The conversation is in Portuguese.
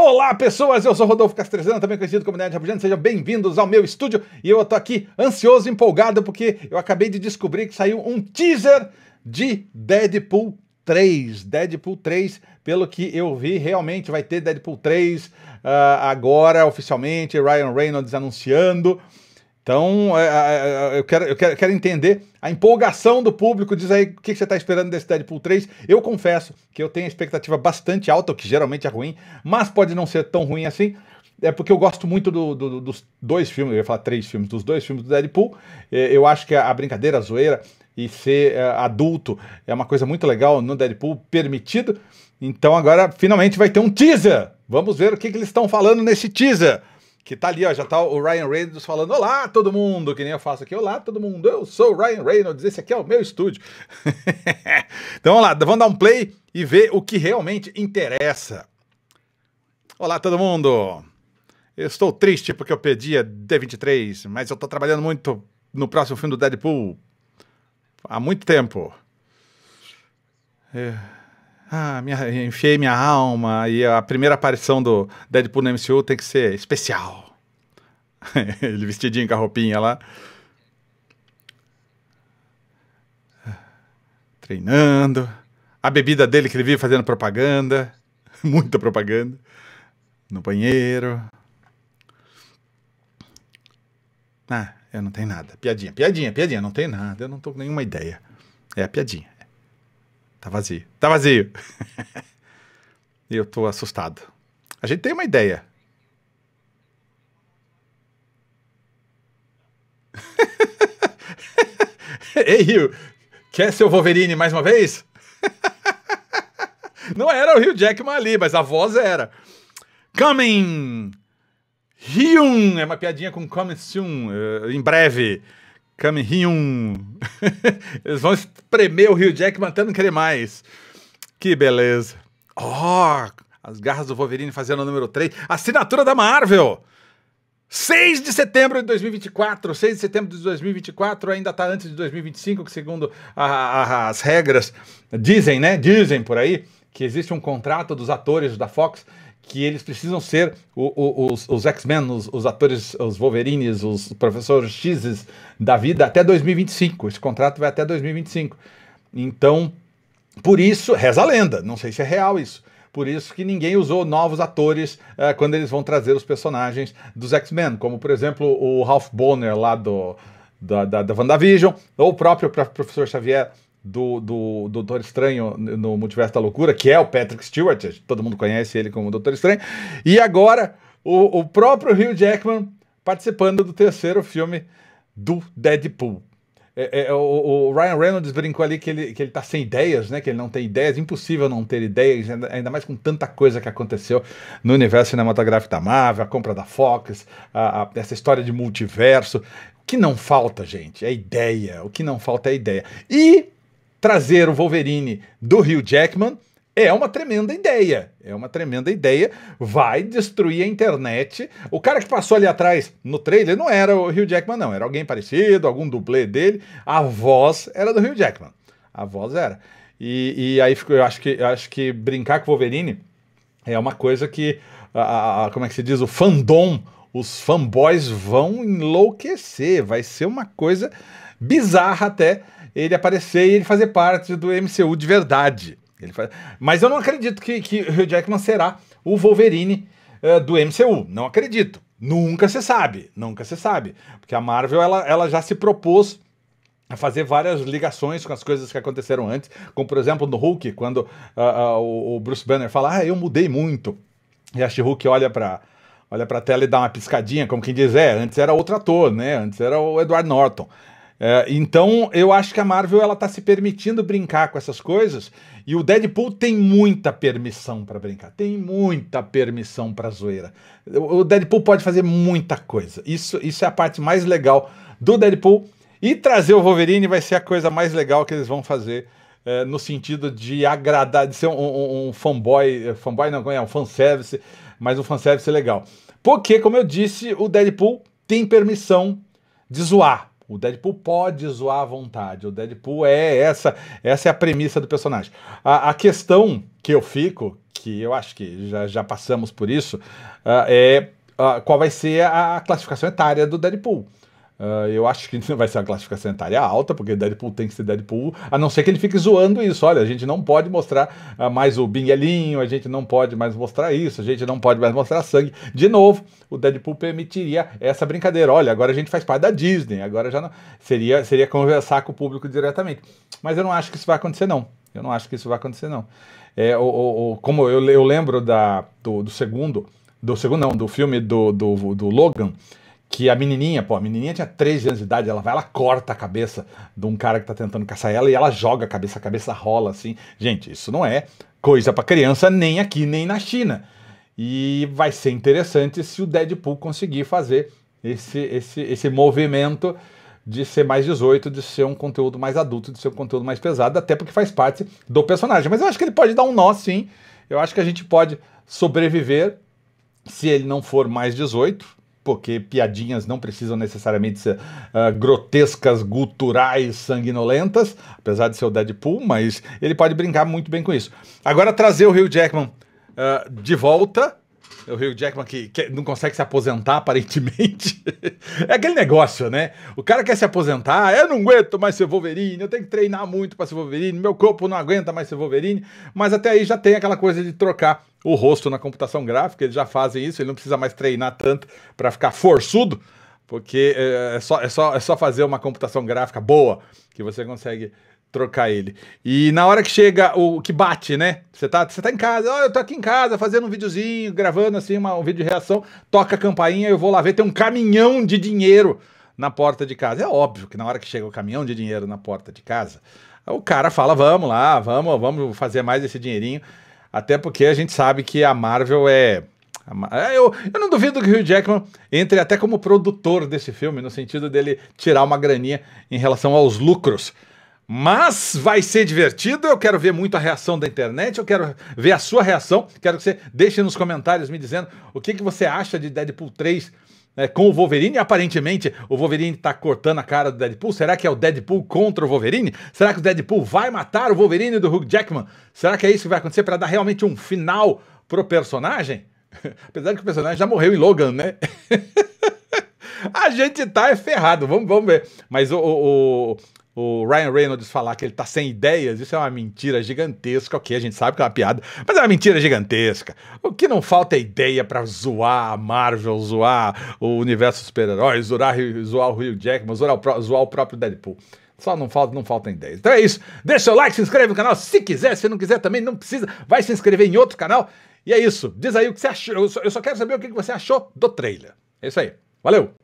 Olá, pessoas! Eu sou Rodolfo Castrezano, também conhecido como Nerd Rabugento. Sejam bem-vindos ao meu estúdio. E eu tô aqui ansioso, empolgado, porque eu acabei de descobrir que saiu um teaser de Deadpool 3. Deadpool 3, pelo que eu vi, realmente vai ter Deadpool 3 uh, ah, agora, oficialmente. Ryan Reynolds anunciando. Então, é, é, é, eu quero, eu quero, eu quero entender a empolgação do público. Diz aí o que você está esperando desse Deadpool 3. Eu confesso que eu tenho a expectativa bastante alta, o que geralmente é ruim, mas pode não ser tão ruim assim. É porque eu gosto muito do, do, dos dois filmes, eu ia falar três filmes, dos dois filmes do Deadpool. Eu acho que a brincadeira, a zoeira e ser adulto é uma coisa muito legal no Deadpool, permitido. Então agora finalmente vai ter um teaser. Vamos ver o que, que eles estão falando nesse teaser. Que tá ali, ó, já tá o Ryan Reynolds falando: Olá, todo mundo, que nem eu faço aqui. Olá, todo mundo, eu sou o Ryan Reynolds, esse aqui é o meu estúdio. então vamos lá, vamos dar um play e ver o que realmente interessa. Olá, todo mundo. Eu estou triste porque eu pedi a D23, mas eu tô trabalhando muito no próximo filme do Deadpool há muito tempo. É ah, minha, enfiei minha alma e a primeira aparição do Deadpool no MCU tem que ser especial. Ele vestidinho com a roupinha lá. Treinando. A bebida dele que ele vive fazendo propaganda. Muita propaganda. No banheiro. Ah, eu não tenho nada. Piadinha, piadinha, piadinha. Não tenho nada. Eu não tô com nenhuma ideia. É a piadinha. Tá vazio. Tá vazio. e eu tô assustado. A gente tem uma ideia. Ei, Rio, quer ser o Wolverine mais uma vez? Não era o Rio Jackman ali, mas a voz era. Coming! Hyun! É uma piadinha com coming soon, eh, em breve. Hyun. Eles vão espremer o Rio Jackman até não querer mais. Que beleza. Oh, as garras do Wolverine fazendo o número 3. Assinatura da Marvel. 6 de setembro de 2024, 6 de setembro de 2024 ainda está antes de 2025, que segundo a, a, as regras dizem, né? Dizem por aí que existe um contrato dos atores da Fox que eles precisam ser o, o, os, os X-Men, os, os, atores, os Wolverines, os professores X's da vida até 2025. Esse contrato vai até 2025. Então, por isso, reza a lenda, não sei se é real isso. Por isso que ninguém usou novos atores uh, quando eles vão trazer os personagens dos X-Men, como por exemplo o Ralph Bonner lá do, da, da, da WandaVision, ou o próprio professor Xavier do, do Doutor Estranho no Multiverso da Loucura, que é o Patrick Stewart, todo mundo conhece ele como Doutor Estranho, e agora o, o próprio Hugh Jackman participando do terceiro filme do Deadpool. É, é, é, o, o, Ryan Reynolds brincou ali que ele, que ele tá sem ideias, né? Que ele não tem ideias, impossível não ter ideias, ainda mais com tanta coisa que aconteceu no universo cinematográfico da Marvel, a compra da Fox, a, a, essa história de multiverso. O que não falta, gente, é ideia. O que não falta é ideia. E trazer o Wolverine do Hugh Jackman é uma tremenda ideia. É uma tremenda ideia. Vai destruir a internet. O cara que passou ali atrás no trailer não era o Hugh Jackman, não. Era alguém parecido, algum dublê dele. A voz era do Hugh Jackman. A voz era. E, e aí ficou, eu acho que, eu acho que brincar com o Wolverine é uma coisa que. A, a, como é que se diz? O fandom. Os fanboys vão enlouquecer. Vai ser uma coisa bizarra até ele aparecer e ele fazer parte do MCU de verdade. Ele faz... Mas eu não acredito que, que o Hugh Jackman será o Wolverine uh, do MCU. Não acredito. Nunca se sabe. Nunca se sabe. Porque a Marvel ela, ela já se propôs a fazer várias ligações com as coisas que aconteceram antes, como por exemplo no Hulk, quando uh, uh, o Bruce Banner fala, ah, eu mudei muito, e a She-Hulk olha para olha para a tela e dá uma piscadinha, como quem diz, é, antes era outro ator, né? Antes era o Edward Norton. É, então, eu acho que a Marvel ela tá se permitindo brincar com essas coisas e o Deadpool tem muita permissão para brincar, tem muita permissão para zoeira. O Deadpool pode fazer muita coisa. Isso, isso é a parte mais legal do Deadpool e trazer o Wolverine vai ser a coisa mais legal que eles vão fazer é, no sentido de agradar, de ser um, um, um fanboy, é, fanboy não, é um fanservice, mas um fanservice legal. Porque, como eu disse, o Deadpool tem permissão de zoar, o Deadpool pode zoar à vontade. O Deadpool é essa, essa é a premissa do personagem. A, a questão que eu fico, que eu acho que já, já passamos por isso, uh, é uh, qual vai ser a classificação etária do Deadpool. Uh, eu acho que vai ser uma classificação etária alta, porque Deadpool tem que ser Deadpool, a não ser que ele fique zoando isso. Olha, a gente não pode mostrar uh, mais o binguelinho, a gente não pode mais mostrar isso, a gente não pode mais mostrar sangue. De novo, o Deadpool permitiria essa brincadeira. Olha, agora a gente faz parte da Disney, agora já não. Seria, seria conversar com o público diretamente. Mas eu não acho que isso vai acontecer, não. Eu não acho que isso vai acontecer, não. É, o, o, o como eu, eu lembro da, do, do segundo do segundo não, do filme do, do, do Logan, que a menininha, pô, a menininha tinha 13 anos de idade, ela vai, ela corta a cabeça de um cara que tá tentando caçar ela e ela joga a cabeça, a cabeça rola assim. Gente, isso não é coisa para criança nem aqui, nem na China. E vai ser interessante se o Deadpool conseguir fazer esse, esse, esse movimento de ser mais 18, de ser um conteúdo mais adulto, de ser um conteúdo mais pesado, até porque faz parte do personagem. Mas eu acho que ele pode dar um nó, sim. Eu acho que a gente pode sobreviver se ele não for mais 18 porque piadinhas não precisam necessariamente ser uh, grotescas, guturais, sanguinolentas, apesar de ser o Deadpool, mas ele pode brincar muito bem com isso. Agora trazer o Hugh Jackman uh, de volta é o Hugh Jackman que, que, não consegue se aposentar, aparentemente. é aquele negócio, né? O cara quer se aposentar, eu não aguento mais ser Wolverine, eu tenho que treinar muito para ser Wolverine, meu corpo não aguenta mais ser Wolverine, mas até aí já tem aquela coisa de trocar o rosto na computação gráfica, eles já fazem isso, ele não precisa mais treinar tanto para ficar forçudo, porque é, é só, é, só, é só fazer uma computação gráfica boa que você consegue trocar ele. E na hora que chega o que bate, né? Você tá, você tá em casa, oh, eu tô aqui em casa fazendo um videozinho, gravando assim uma, um vídeo de reação, toca a campainha, eu vou lá ver, tem um caminhão de dinheiro na porta de casa. É óbvio que na hora que chega o caminhão de dinheiro na porta de casa, o cara fala: "Vamos lá, vamos, vamos fazer mais esse dinheirinho". Até porque a gente sabe que a Marvel é, é. Eu, eu não duvido que o Hugh Jackman entre até como produtor desse filme, no sentido dele tirar uma graninha em relação aos lucros. Mas vai ser divertido, eu quero ver muito a reação da internet, eu quero ver a sua reação, quero que você deixe nos comentários me dizendo o que, que você acha de Deadpool 3 né, com o Wolverine. Aparentemente, o Wolverine tá cortando a cara do Deadpool. Será que é o Deadpool contra o Wolverine? Será que o Deadpool vai matar o Wolverine do Hugh Jackman? Será que é isso que vai acontecer para dar realmente um final pro personagem? Apesar de que o personagem já morreu em Logan, né? a gente tá é ferrado, vamos, vamos ver. Mas o, o, o Ryan Reynolds falar que ele tá sem ideias, isso é uma mentira gigantesca, ok, a gente sabe que é uma piada, mas é uma mentira gigantesca. O que não falta é ideia para zoar a Marvel, zoar o universo super-heróis, zoar, zoar o Hugh Jackman, zoar o, zoar o próprio Deadpool. Só não falta, não faltam ideias. Então é isso. Deixa seu like, se inscreve no canal. Se quiser, se não quiser também, não precisa. Vai se inscrever em outro canal. E é isso. Diz aí o que você achou. eu só quero saber o que você achou do trailer. É isso aí. Valeu!